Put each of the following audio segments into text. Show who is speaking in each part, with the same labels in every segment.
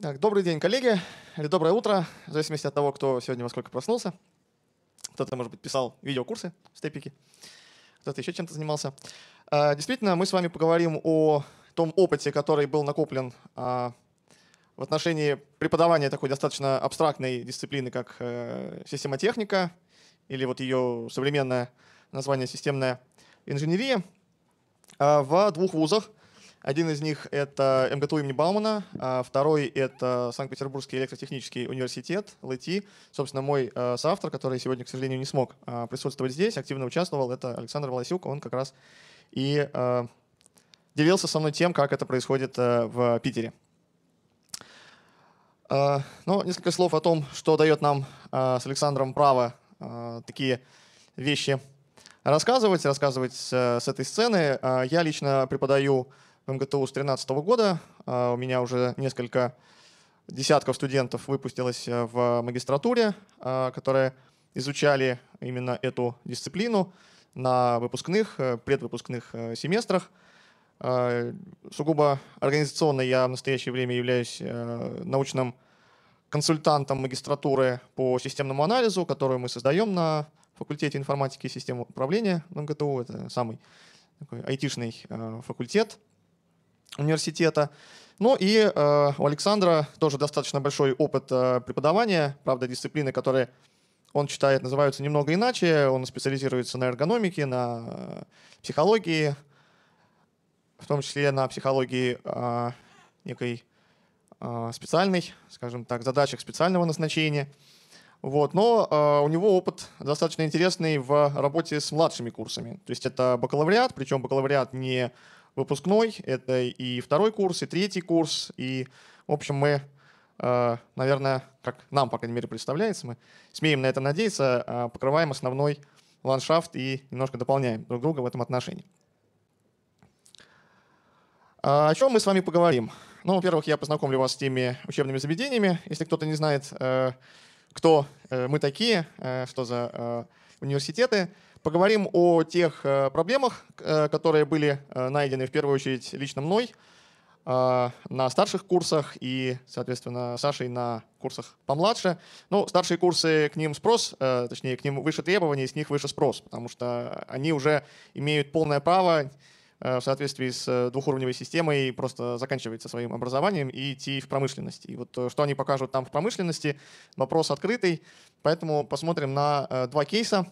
Speaker 1: Так, добрый день, коллеги, или доброе утро, в зависимости от того, кто сегодня во сколько проснулся. Кто-то, может быть, писал видеокурсы в степике, кто-то еще чем-то занимался. А, действительно, мы с вами поговорим о том опыте, который был накоплен а, в отношении преподавания такой достаточно абстрактной дисциплины, как э, системотехника, или вот ее современное название системная инженерия, а, в двух вузах – один из них — это МГТУ имени Баумана, а второй — это Санкт-Петербургский электротехнический университет, ЛЭТИ. Собственно, мой э, соавтор, который сегодня, к сожалению, не смог а, присутствовать здесь, активно участвовал, это Александр Волосюк, он как раз и э, делился со мной тем, как это происходит э, в Питере. Э, ну, несколько слов о том, что дает нам с Александром право такие вещи рассказывать, рассказывать с этой сцены. Я лично преподаю в МГТУ с 2013 года. А, у меня уже несколько десятков студентов выпустилось э, в магистратуре, а, которые изучали именно эту дисциплину на выпускных, э, предвыпускных э, семестрах. Сугубо организационно я в настоящее время являюсь научным консультантом магистратуры по системному анализу, которую мы создаем на факультете информатики и систем управления МГТУ. Это самый такой айтишный факультет – университета. Ну и э, у Александра тоже достаточно большой опыт э, преподавания, правда, дисциплины, которые он читает, называются немного иначе. Он специализируется на эргономике, на э, психологии, в том числе на психологии э, некой э, специальной, скажем так, задачах специального назначения. Вот, но э, у него опыт достаточно интересный в работе с младшими курсами. То есть это бакалавриат, причем бакалавриат не выпускной, это и второй курс, и третий курс, и, в общем, мы, э, наверное, как нам, по крайней мере, представляется, мы смеем на это надеяться, а, покрываем основной ландшафт и немножко дополняем друг друга в этом отношении. А, о чем мы с вами поговорим? Ну, во-первых, я познакомлю вас с теми учебными заведениями. Если кто-то не знает, э, кто э, мы такие, что за университеты, Поговорим о тех э, проблемах, э, которые были э, найдены в первую очередь лично мной на старших курсах и, соответственно, Сашей на курсах помладше. Ну, старшие курсы, к ним спрос, точнее, к ним выше требования, с них выше спрос, потому что они уже имеют полное право в соответствии с двухуровневой системой просто заканчивать со своим образованием и идти в промышленность. И вот что они покажут там в промышленности, вопрос открытый. Поэтому посмотрим на два кейса.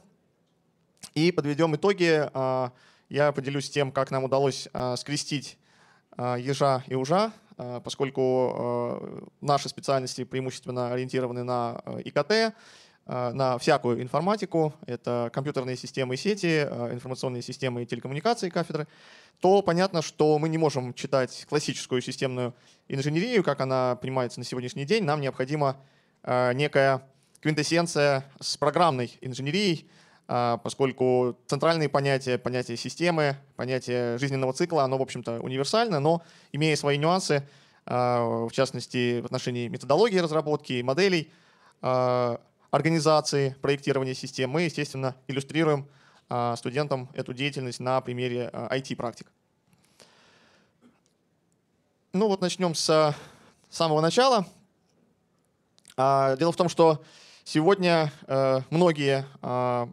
Speaker 1: И подведем итоги. А, я поделюсь тем, как нам удалось а, скрестить а, ежа и ужа, поскольку наши специальности преимущественно ориентированы на ИКТ, на всякую информатику, это компьютерные системы и сети, информационные системы и телекоммуникации кафедры, то понятно, что мы не можем читать классическую системную инженерию, как она принимается на сегодняшний день. Нам необходима некая квинтэссенция с программной инженерией, а, поскольку центральные понятия, понятие системы, понятие жизненного цикла, оно, в общем-то, универсально, но имея свои нюансы, а, в частности, в отношении методологии разработки, моделей, а, организации, проектирования систем, мы, естественно, иллюстрируем студентам эту деятельность на примере IT-практик. Ну вот начнем с самого начала. Дело в том, что Сегодня э, многие э,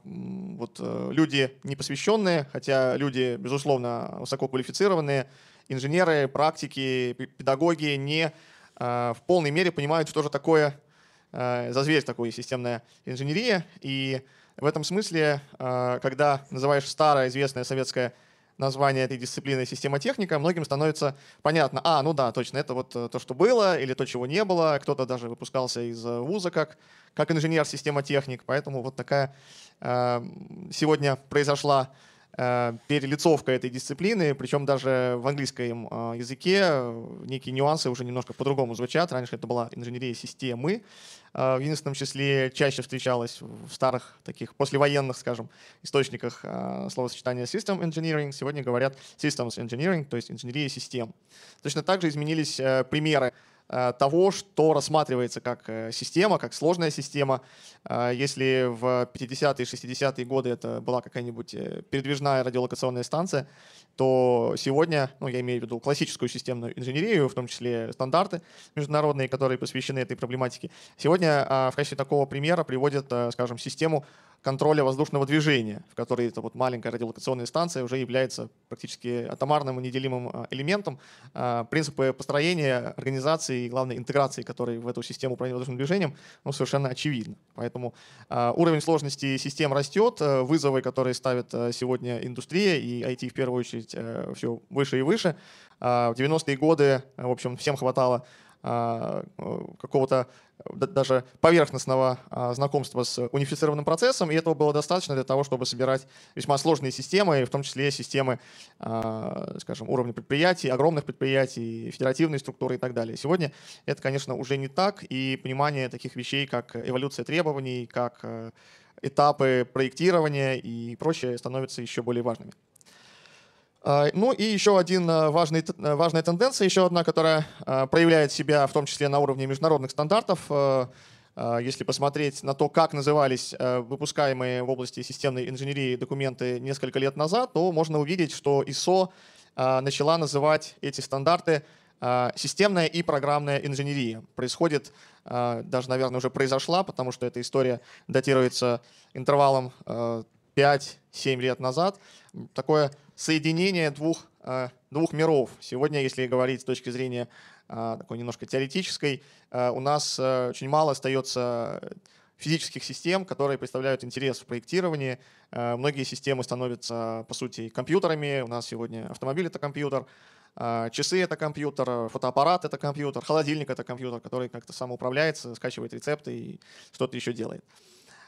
Speaker 1: вот, э, люди непосвященные, хотя люди, безусловно, высококвалифицированные, инженеры, практики, педагоги не э, в полной мере понимают, что же такое э, за зверь такой системная инженерия. И в этом смысле, э, когда называешь старое известное советское название этой дисциплины система техника многим становится понятно, а, ну да, точно, это вот э, то, что было, или то, чего не было, кто-то даже выпускался из э, вуза как, как инженер система техник поэтому вот такая э, сегодня произошла Э, перелицовка этой дисциплины, причем даже в английском э, языке э, некие нюансы уже немножко по-другому звучат. Раньше это была инженерия системы, в единственном числе чаще встречалась в старых таких послевоенных, скажем, источниках словосочетания system engineering. Сегодня говорят systems engineering, то есть инженерия систем. Точно так же изменились примеры Э, того, что рассматривается как э, система, как сложная система. Э, если в 50-е, 60-е годы это была какая-нибудь передвижная радиолокационная станция, то сегодня, ну, я имею в виду классическую системную инженерию, в том числе стандарты международные, которые посвящены этой проблематике, сегодня в качестве такого примера приводят, скажем, систему контроля воздушного движения, в которой эта вот маленькая радиолокационная станция уже является практически атомарным и неделимым а, элементом. А, принципы построения, организации и, главной интеграции, которые в эту систему управления воздушным движением, ну, совершенно очевидно. Поэтому а, уровень сложности систем растет, вызовы, которые ставит сегодня индустрия и IT в первую очередь все выше и выше. В 90-е годы, в общем, всем хватало а, э, какого-то даже поверхностного а, знакомства с унифицированным процессом, и этого было достаточно для того, чтобы собирать весьма сложные системы, в том числе системы, а, скажем, уровня предприятий, огромных предприятий, федеративные структуры и так далее. Сегодня это, конечно, уже не так, и понимание таких вещей, как эволюция требований, как э, этапы проектирования и прочее становятся еще более важными. А, ну и еще один э, важный, э, важная тенденция, еще одна, которая э, проявляет себя в том числе на уровне международных стандартов. Если посмотреть на то, как назывались выпускаемые в области системной инженерии документы несколько лет назад, то можно увидеть, что ISO начала называть эти стандарты системная и программная инженерия. Происходит, даже, наверное, уже произошла, потому что эта история датируется интервалом 5-7 лет назад. Такое соединение двух, э, двух миров. Сегодня, если говорить с точки зрения э, такой немножко теоретической, э, у нас очень мало остается физических систем, которые представляют интерес в проектировании. Многие системы становятся, по сути, компьютерами. У нас сегодня автомобиль — это компьютер, часы — это компьютер, фотоаппарат — это компьютер, холодильник — это компьютер, который как-то самоуправляется, скачивает рецепты и что-то еще делает.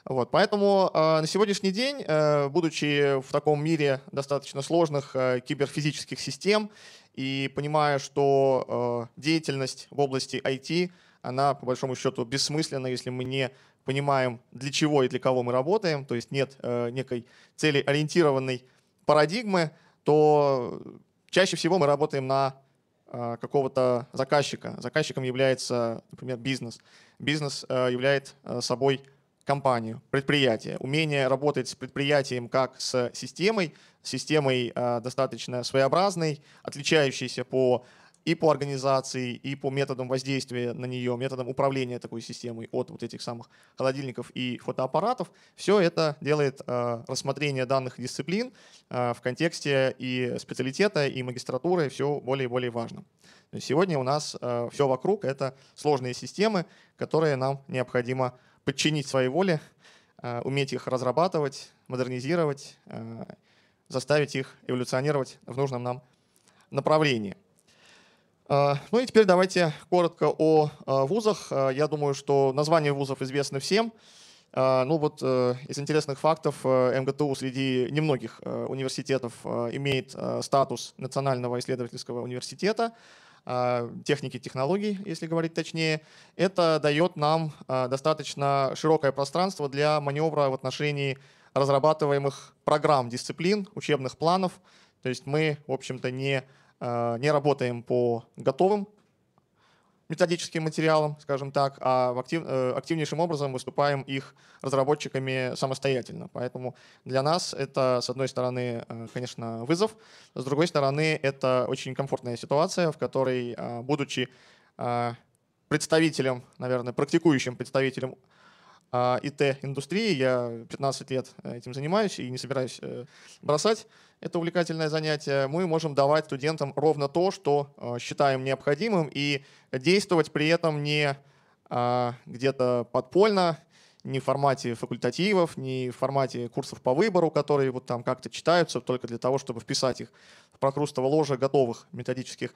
Speaker 1: Вот, поэтому э, на сегодняшний день, э, будучи в таком мире достаточно сложных э, киберфизических систем и понимая, что э, деятельность в области IT, она по большому счету бессмысленна, если мы не понимаем, для чего и для кого мы работаем, то есть нет э, некой целеориентированной парадигмы, то чаще всего мы работаем на э, какого-то заказчика. Заказчиком является, например, бизнес. Бизнес э, является э, собой компанию, предприятие, умение работать с предприятием как с системой, системой э, достаточно своеобразной, отличающейся по и по организации, и по методам воздействия на нее, методам управления такой системой от вот этих самых холодильников и фотоаппаратов. Все это делает э, рассмотрение данных дисциплин э, в контексте и специалитета, и магистратуры все более и более важным. Сегодня у нас э, все вокруг — это сложные системы, которые нам необходимо подчинить своей воле, э, уметь их разрабатывать, модернизировать, э, заставить их эволюционировать в нужном нам направлении. Э, ну и теперь давайте коротко о вузах. Я думаю, что название вузов известно всем. Ну вот из интересных фактов МГТУ среди немногих университетов имеет статус Национального исследовательского университета. А, техники технологий, если говорить точнее, это дает нам а, достаточно широкое пространство для маневра в отношении разрабатываемых программ, дисциплин, учебных планов. То есть мы, в общем-то, не, а, не работаем по готовым методическим материалом, скажем так, а актив, э, активнейшим образом выступаем их разработчиками самостоятельно. Поэтому для нас это, с одной стороны, э, конечно, вызов, с другой стороны, это очень комфортная ситуация, в которой, а, будучи а, представителем, наверное, практикующим представителем а, ИТ-индустрии, я 15 лет э, этим занимаюсь и не собираюсь бросать, это увлекательное занятие, мы можем давать студентам ровно то, что э, считаем необходимым, и действовать при этом не а, где-то подпольно, не в формате факультативов, не в формате курсов по выбору, которые вот там как-то читаются только для того, чтобы вписать их в прокрустово ложе готовых методических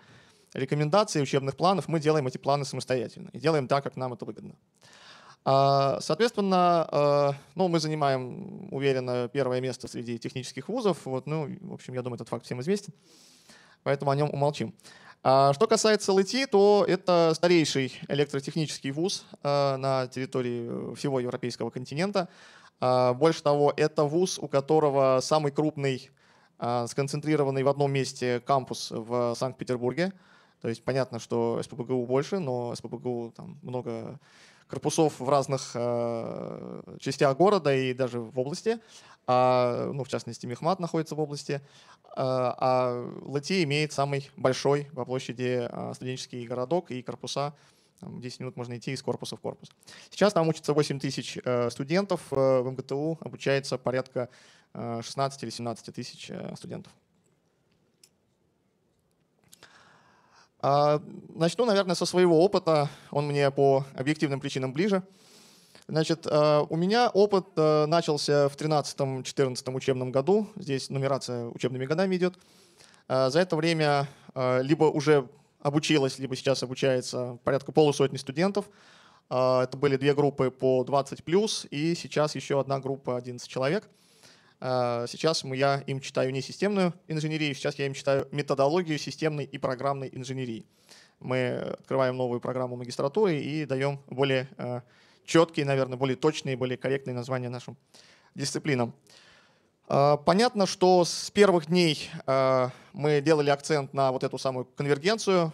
Speaker 1: рекомендаций, учебных планов. Мы делаем эти планы самостоятельно и делаем так, как нам это выгодно. А, соответственно, а, ну, мы занимаем уверенно первое место среди технических вузов. Вот, ну, в общем, я думаю, этот факт всем известен, поэтому о нем умолчим. А, что касается ЛТ, то это старейший электротехнический вуз на территории э, всего европейского континента. Больше того, это вуз, у которого самый крупный сконцентрированный в одном месте кампус в Санкт-Петербурге. То есть понятно, что СПБГУ больше, но СПБГУ там много корпусов в разных э, частях города и даже в области. А, ну, в частности, Мехмат находится в области. Э, а, Лати имеет самый большой по площади э, студенческий городок и корпуса. 10 минут можно идти из корпуса в корпус. Сейчас там учатся 8 тысяч э, студентов. В МГТУ обучается порядка 16 или 17 тысяч студентов. А, начну, наверное, со своего опыта. Он мне по объективным причинам ближе. Значит, а, у меня опыт э, начался в 13-14 учебном году. Здесь нумерация учебными годами идет. А, за это время либо уже обучилось, либо сейчас обучается порядка полусотни студентов. Это были две группы по 20+, плюс, и сейчас еще одна группа 11 человек – а, сейчас я им читаю не системную инженерию, сейчас я им читаю методологию системной и программной инженерии. Мы открываем новую программу магистратуры и даем более а, четкие, наверное, более точные, более корректные названия нашим дисциплинам. А, понятно, что с первых дней мы делали акцент на вот эту самую конвергенцию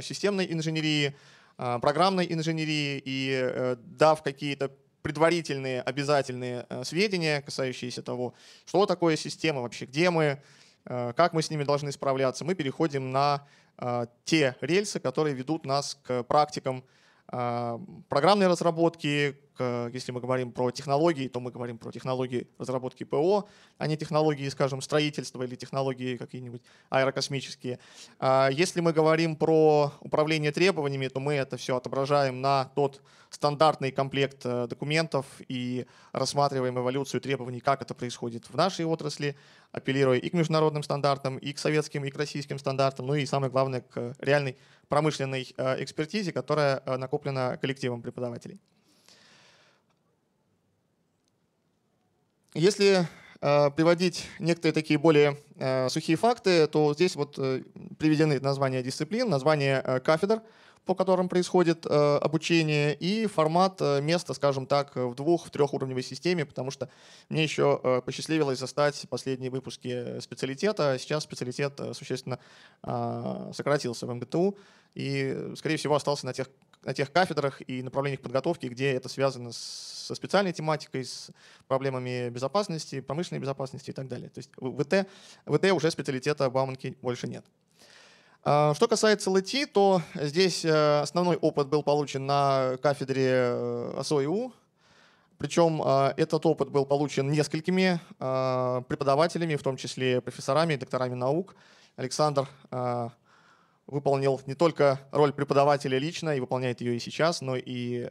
Speaker 1: системной инженерии, программной инженерии и э, дав какие-то предварительные обязательные э, сведения, касающиеся того, что такое система вообще, где мы, э, как мы с ними должны справляться, мы переходим на э, те рельсы, которые ведут нас к практикам а, программной разработки, если мы говорим про технологии, то мы говорим про технологии разработки ПО, а не технологии, скажем, строительства или технологии какие-нибудь аэрокосмические. А, если мы говорим про управление требованиями, то мы это все отображаем на тот стандартный комплект э, документов и рассматриваем эволюцию требований, как это происходит в нашей отрасли, апеллируя и к международным стандартам, и к советским, и к российским стандартам, ну и самое главное, к реальной промышленной э, экспертизе, которая э, накоплена коллективом преподавателей. Если э, приводить некоторые такие более сухие факты, то здесь вот приведены названия дисциплин, названия кафедр – по которым происходит э, обучение, и формат э, места, скажем так, в двух, в трехуровневой системе, потому что мне еще э, посчастливилось застать последние выпуски специалитета. А сейчас специалитет э, существенно э, сократился в МГТУ и, скорее всего, остался на тех, на тех кафедрах и направлениях подготовки, где это связано с, со специальной тематикой, с проблемами безопасности, промышленной безопасности и так далее. То есть в ВТ, ВТ уже специалитета Бауманки больше нет. А, что касается ЛТ, то здесь э, основной опыт был получен на кафедре э, СОИУ. Причем э, этот опыт был получен несколькими преподавателями, в том числе профессорами докторами наук. Александр выполнил не только роль преподавателя лично и выполняет ее и сейчас, но и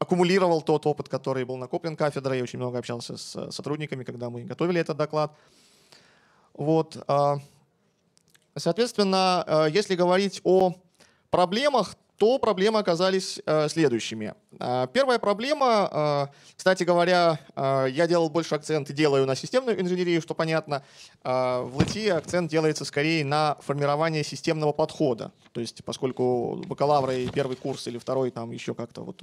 Speaker 1: аккумулировал тот опыт, который был накоплен кафедрой. Я очень много общался с сотрудниками, когда мы готовили этот доклад. Вот. А, Соответственно, э, если говорить о проблемах, то проблемы оказались э, следующими. Э, первая проблема, кстати говоря, я делал больше акцент и делаю на системную инженерию, что понятно. В ЛТИ акцент делается скорее на формирование системного подхода. То есть поскольку бакалавры первый курс или второй там еще как-то вот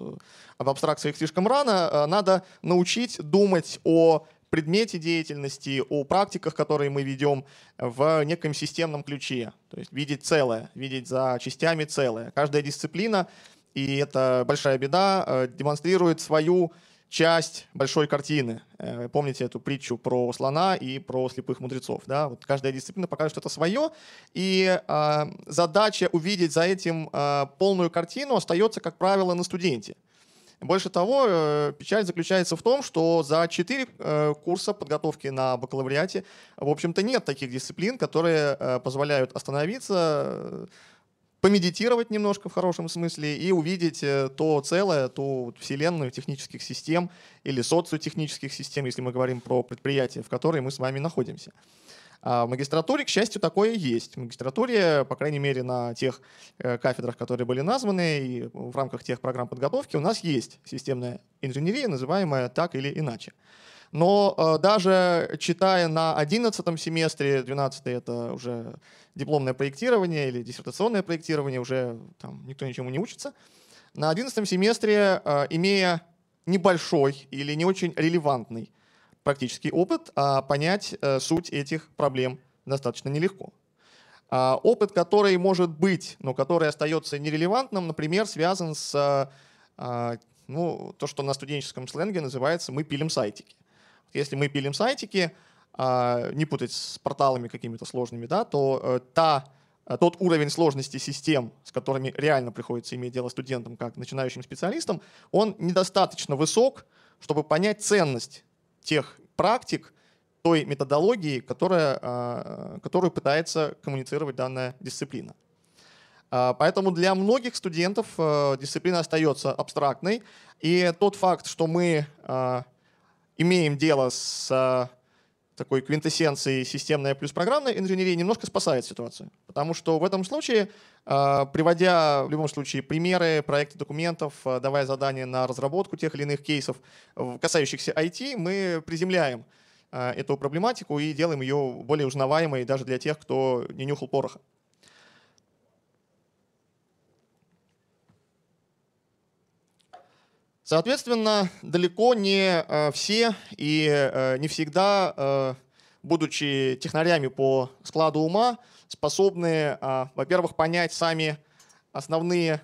Speaker 1: об абстракциях слишком рано, надо научить думать о предмете деятельности, о практиках, которые мы ведем в неком системном ключе. То есть видеть целое, видеть за частями целое. Каждая дисциплина, и это большая беда, э, демонстрирует свою часть большой картины. Э, помните эту притчу про слона и про слепых мудрецов. Да? Вот каждая дисциплина покажет что-то свое, и э, задача увидеть за этим полную картину остается, как правило, на студенте. Больше того, э, печаль заключается в том, что за четыре э, курса подготовки на бакалавриате, в общем-то, нет таких дисциплин, которые э, позволяют остановиться, помедитировать немножко в хорошем смысле и увидеть то целое, ту вселенную технических систем или социотехнических систем, если мы говорим про предприятие, в которой мы с вами находимся. А в магистратуре, к счастью, такое есть. В магистратуре, по крайней мере, на тех э, кафедрах, которые были названы, и в рамках тех программ подготовки у нас есть системная инженерия, называемая так или иначе. Но э, даже читая на 11 семестре, 12 это уже дипломное проектирование или диссертационное проектирование, уже там никто ничему не учится, на 11 семестре, э, имея небольшой или не очень релевантный практический опыт, а понять э, суть этих проблем достаточно нелегко. А, опыт, который может быть, но который остается нерелевантным, например, связан с а, а, ну, то, что на студенческом сленге называется «мы пилим сайтики». Если мы пилим сайтики, не путать с порталами какими-то сложными, да, то э, та, э, тот уровень сложности систем, с которыми реально приходится иметь дело студентам, как начинающим специалистам, он недостаточно высок, чтобы понять ценность тех практик, той методологии, которая, э, которую пытается коммуницировать данная дисциплина. А, поэтому для многих студентов э, дисциплина остается абстрактной, и тот факт, что мы э, имеем дело с такой квинтэссенции системная плюс программная инженерия немножко спасает ситуацию. Потому что в этом случае, а, приводя в любом случае примеры, проекты документов, а, давая задания на разработку тех или иных кейсов, касающихся IT, мы приземляем а, эту проблематику и делаем ее более узнаваемой даже для тех, кто не нюхал пороха. Соответственно, далеко не э, все и э, не всегда, э, будучи технарями по складу ума, способны, во-первых, понять сами основные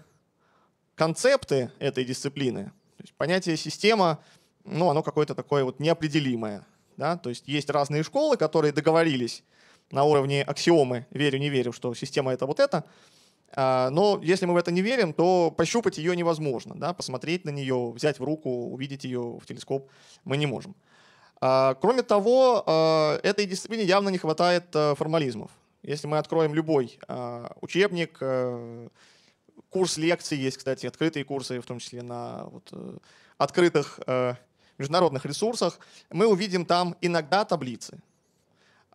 Speaker 1: концепты этой дисциплины. То есть понятие система, ну, оно какое-то такое вот неопределимое. Да? То есть есть разные школы, которые договорились на уровне аксиомы «верю, не верю», что система — это вот это — а, но если мы в это не верим, то пощупать ее невозможно. Да? Посмотреть на нее, взять в руку, увидеть ее в телескоп мы не можем. А, кроме того, а, этой дисциплине явно не хватает э, формализмов. Если мы откроем любой учебник, э, курс лекций есть, кстати, открытые курсы, в том числе на вот, э, открытых международных ресурсах, мы увидим там иногда таблицы.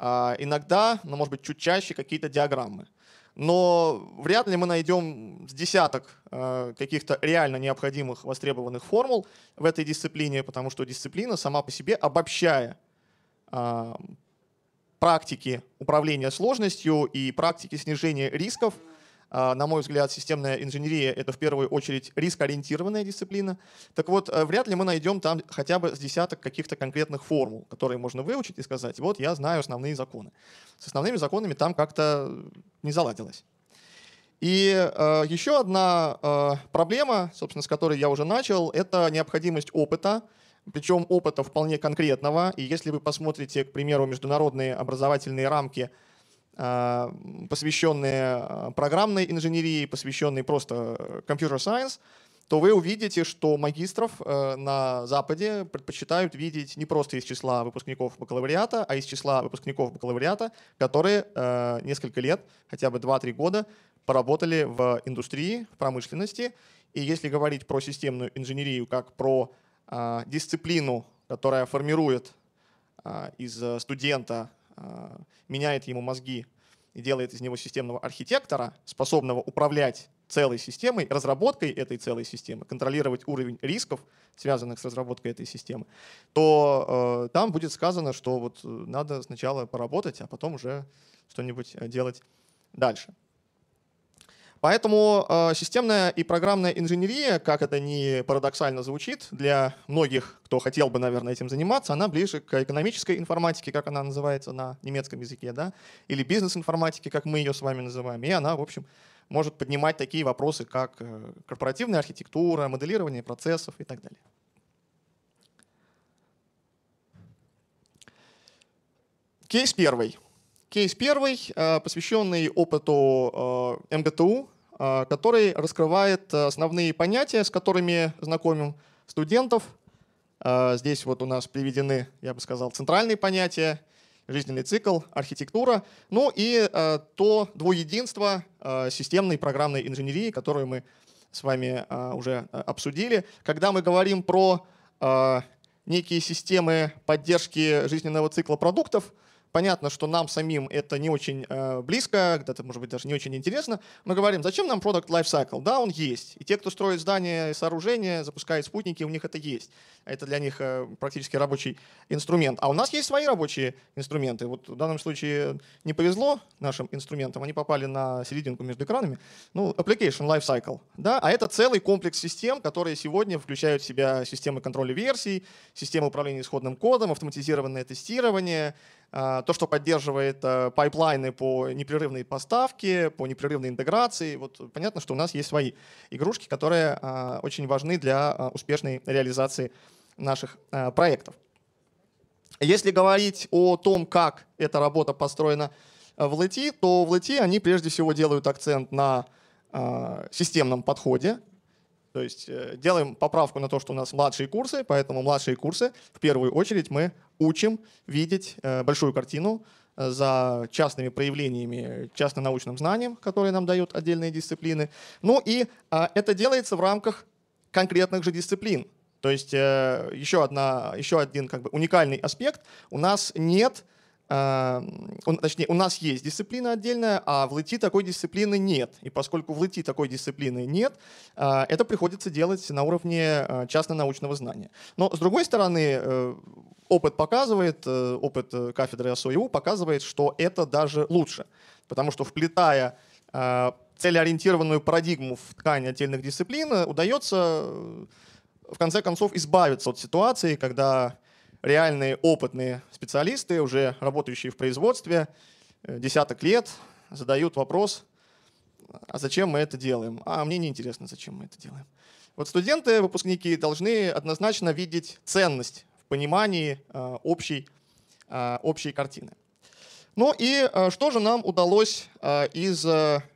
Speaker 1: А, иногда, но ну, может быть, чуть чаще какие-то диаграммы. Но вряд ли мы найдем с десяток а, каких-то реально необходимых, востребованных формул в этой дисциплине, потому что дисциплина сама по себе, обобщая а, практики управления сложностью и практики снижения рисков – а, на мой взгляд, системная инженерия — это в первую очередь рискоориентированная дисциплина. Так вот, э, вряд ли мы найдем там хотя бы с десяток каких-то конкретных формул, которые можно выучить и сказать, вот я знаю основные законы. С основными законами там как-то не заладилось. И э, еще одна э, проблема, собственно, с которой я уже начал, это необходимость опыта, причем опыта вполне конкретного. И если вы посмотрите, к примеру, международные образовательные рамки — а, посвященные а, программной инженерии, посвященные просто э, computer science, то вы увидите, что магистров э, на Западе предпочитают видеть не просто из числа выпускников бакалавриата, а из числа выпускников бакалавриата, которые э, несколько лет, хотя бы 2-3 года, поработали в индустрии, в промышленности. И если говорить про системную инженерию как про а, дисциплину, которая формирует из студента а, меняет ему мозги и делает из него системного архитектора, способного управлять целой системой, разработкой этой целой системы, контролировать уровень рисков, связанных с разработкой этой системы, то э, там будет сказано, что вот э, надо сначала поработать, а потом уже что-нибудь э, делать дальше. Поэтому э, системная и программная инженерия, как это ни парадоксально звучит, для многих, кто хотел бы, наверное, этим заниматься, она ближе к экономической информатике, как она называется на немецком языке, да, или бизнес-информатике, как мы ее с вами называем. И она, в общем, может поднимать такие вопросы, как э, корпоративная архитектура, моделирование процессов и так далее. Кейс первый. Кейс первый, э, посвященный опыту э, МГТУ, э, который раскрывает основные понятия, с которыми знакомим студентов. Здесь вот у нас приведены, я бы сказал, центральные понятия, жизненный цикл, архитектура, ну и то двуединство системной программной инженерии, которую мы с вами уже обсудили. Когда мы говорим про некие системы поддержки жизненного цикла продуктов – Понятно, что нам самим это не очень э, близко, когда-то, может быть, даже не очень интересно. Мы говорим, зачем нам продукт lifecycle? Да, он есть. И те, кто строит здания, сооружения, запускает спутники, у них это есть. Это для них э, практически рабочий инструмент. А у нас есть свои рабочие инструменты. Вот в данном случае не повезло нашим инструментам, они попали на серединку между экранами. Ну, application lifecycle. Да? А это целый комплекс систем, которые сегодня включают в себя системы контроля версий, системы управления исходным кодом, автоматизированное тестирование, а, то, что поддерживает э, пайплайны по непрерывной поставке, по непрерывной интеграции. Вот понятно, что у нас есть свои игрушки, которые а, очень важны для а, успешной реализации наших проектов. Если говорить о том, как эта работа построена э, в LT, то в LT они прежде всего делают акцент на системном подходе, то есть э, делаем поправку на то, что у нас младшие курсы, поэтому младшие курсы в первую очередь мы учим видеть э, большую картину э, за частными проявлениями, частно-научным знанием, которые нам дают отдельные дисциплины. Ну и а, это делается в рамках конкретных же дисциплин. То есть еще, одна, еще один как бы, уникальный аспект. У нас нет у, точнее, у нас есть дисциплина отдельная, а в ЛТ такой дисциплины нет. И поскольку в ЛТ такой дисциплины нет, а, это приходится делать на уровне а, частно-научного знания. Но, с другой стороны, э, опыт показывает, э, опыт э, кафедры СОИУ показывает, что это даже лучше. Потому что вплетая а, целеориентированную парадигму в ткань отдельных дисциплин, удается в конце концов избавиться от ситуации, когда реальные опытные специалисты, уже работающие в производстве э, десяток лет, задают вопрос, а зачем мы это делаем? А мне не интересно, зачем мы это делаем. Вот студенты, выпускники должны однозначно видеть ценность в понимании э, общей, э, общей картины. Ну и что же нам удалось из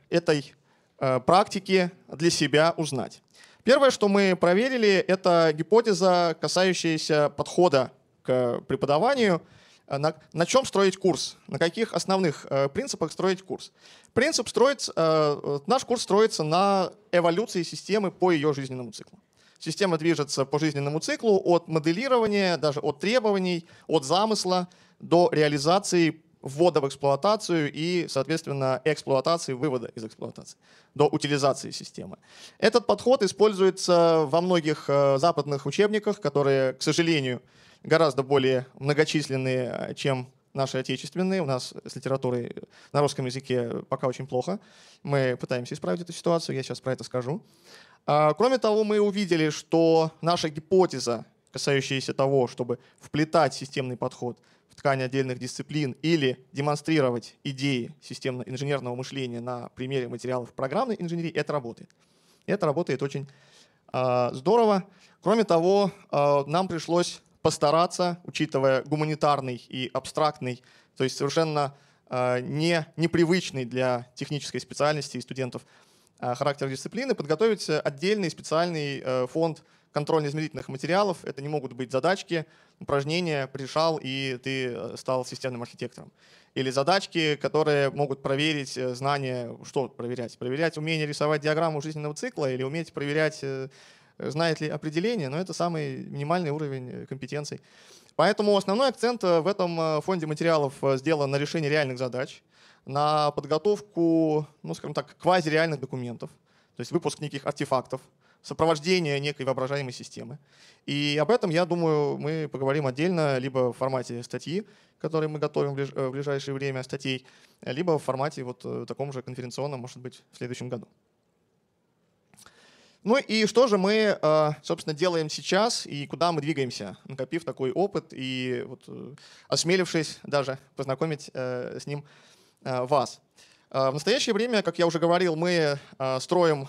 Speaker 1: этой практики для себя узнать? Первое, что мы проверили, это гипотеза, касающаяся подхода к преподаванию, э, на, на чем строить курс, на каких основных э, принципах строить курс. Принцип строится, э, э, наш курс строится на эволюции системы по ее жизненному циклу. Система движется по жизненному циклу от моделирования, даже от требований, от замысла до реализации ввода в эксплуатацию и, соответственно, эксплуатации, вывода из эксплуатации, до утилизации системы. Этот подход используется во многих э, западных учебниках, которые, к сожалению, гораздо более многочисленные, э, чем наши отечественные. У нас с литературой э, на русском языке пока очень плохо. Мы пытаемся исправить эту ситуацию, я сейчас про это скажу. А, кроме того, мы увидели, что наша гипотеза, касающаяся того, чтобы вплетать системный подход в ткань отдельных дисциплин или демонстрировать идеи системно-инженерного мышления на примере материалов программной инженерии, это работает. Это работает очень а, здорово. Кроме того, а, нам пришлось постараться, учитывая гуманитарный и абстрактный, то есть совершенно э, не, непривычный для технической специальности и студентов э, характер дисциплины, подготовить отдельный специальный э, фонд контрольно-измерительных материалов. Это не могут быть задачки, упражнения, пришел и ты стал системным архитектором. Или задачки, которые могут проверить знания, что проверять? Проверять умение рисовать диаграмму жизненного цикла или уметь проверять Э, знает ли определение, но это самый минимальный уровень э, компетенций. Поэтому основной акцент э, в этом фонде материалов сделан на решение реальных задач, на подготовку, ну, скажем так, квазиреальных документов, то есть выпуск неких артефактов, сопровождение некой воображаемой системы. И об этом, я думаю, мы поговорим отдельно, либо в формате статьи, которые мы готовим в ближайшее время, статей, либо в формате вот таком же конференционном, может быть, в следующем году. Ну и что же мы, э, собственно, делаем сейчас и куда мы двигаемся, накопив такой опыт и вот э, осмелившись даже познакомить э, с ним вас. В настоящее время, как я уже говорил, мы строим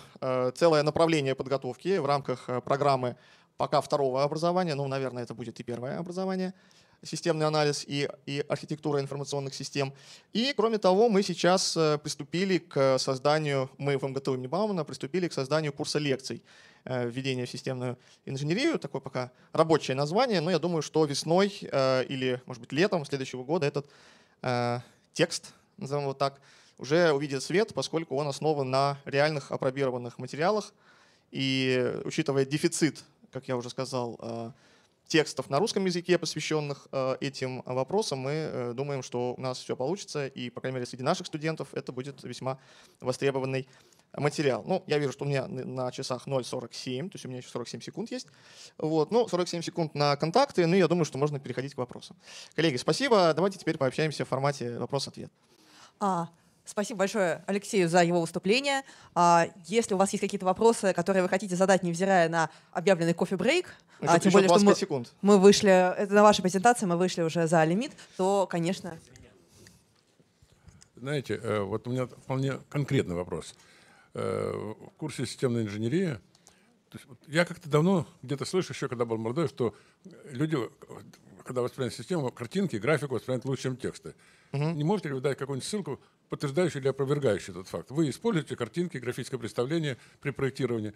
Speaker 1: целое направление подготовки в рамках программы пока второго образования, ну, наверное, это будет и первое образование – системный анализ и, и архитектура информационных систем. И, кроме того, мы сейчас э, приступили к созданию, мы в МГТУ Небаумана приступили к созданию курса лекций э, введение в системную инженерию, такое пока рабочее название, но я думаю, что весной э, или, может быть, летом следующего года этот текст, назовем его так, уже увидит свет, поскольку он основан на реальных опробированных материалах, и учитывая дефицит, как я уже сказал, текстов на русском языке, посвященных э, этим вопросам, мы э, думаем, что у нас все получится, и, по крайней мере, среди наших студентов это будет весьма востребованный материал. Ну, я вижу, что у меня на часах 0.47, то есть у меня еще 47 секунд есть. Вот, ну, 47 секунд на контакты, ну, я думаю, что можно переходить к вопросам. Коллеги, спасибо. Давайте теперь пообщаемся в формате вопрос-ответ. А, Спасибо большое Алексею за его выступление. А, если у вас есть какие-то вопросы, которые вы хотите задать, невзирая на объявленный кофе-брейк, а тем более, что мы, секунд. мы вышли, это на вашей презентации мы вышли уже за лимит, то, конечно. Знаете, э, вот у меня вполне конкретный вопрос. Э, в курсе системной инженерии я как-то давно где-то слышу, еще когда был молодой, что люди, когда воспринимают систему, картинки, графику воспринимают лучше, чем тексты. Угу. Не можете ли вы дать какую-нибудь ссылку, подтверждающий или опровергающий этот факт. Вы используете картинки, графическое представление при проектировании.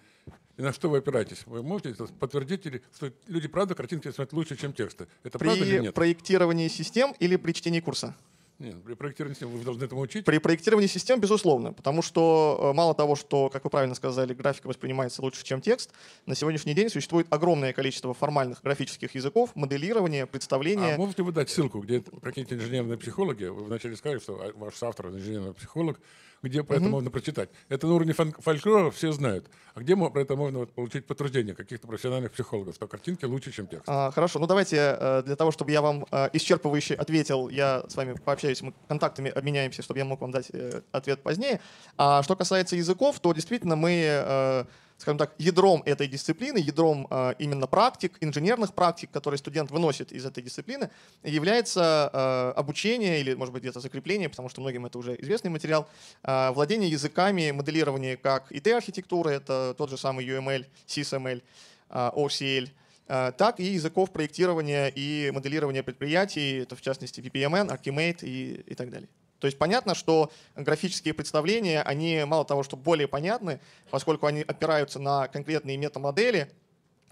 Speaker 1: И на что вы опираетесь? Вы можете подтвердить, или, что люди правда картинки смотрят лучше, чем тексты? Это при правда или нет? проектировании систем или при чтении курса? Нет, при проектировании систем вы должны этому учить? При проектировании систем, безусловно, потому что э, мало того, что, как вы правильно сказали, графика воспринимается лучше, чем текст, на сегодняшний день существует огромное количество формальных графических языков, моделирования, представления. А можете вы дать ссылку, где какие-то инженерные психологи, вы вначале сказали, что а, ваш автор инженерный психолог, где про угу. это можно прочитать. Это на уровне фольклора все знают. А где мы, про это можно вот, получить подтверждение каких-то профессиональных психологов, что картинки лучше, чем текст? А, хорошо, ну давайте э, для того, чтобы я вам э, исчерпывающе ответил, я с вами пообщаюсь, мы контактами обменяемся, чтобы я мог вам дать э, ответ позднее. А что касается языков, то действительно мы скажем так, ядром этой дисциплины, ядром а, именно практик, инженерных практик, которые студент выносит из этой дисциплины, является а, обучение или, может быть, где-то закрепление, потому что многим это уже известный материал, а, владение языками, моделирование как IT-архитектуры, это тот же самый UML, CSML, OCL, так и языков проектирования и моделирования предприятий, это в частности VPMN, Archimate и, и так далее. То есть понятно, что графические представления, они мало того, что более понятны, поскольку они опираются на конкретные метамодели,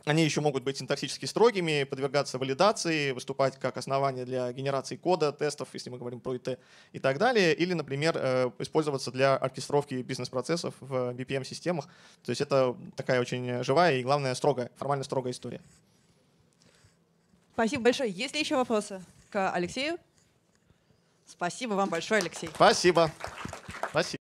Speaker 1: они еще могут быть синтаксически строгими, подвергаться валидации, выступать как основание для генерации кода, тестов, если мы говорим про IT и так далее, или, например, э, использоваться для оркестровки бизнес-процессов в BPM-системах. То есть это такая очень живая и, главное, строгая, формально строгая история. Спасибо большое. Есть ли еще вопросы к Алексею? Спасибо вам большое, Алексей. Спасибо. Спасибо.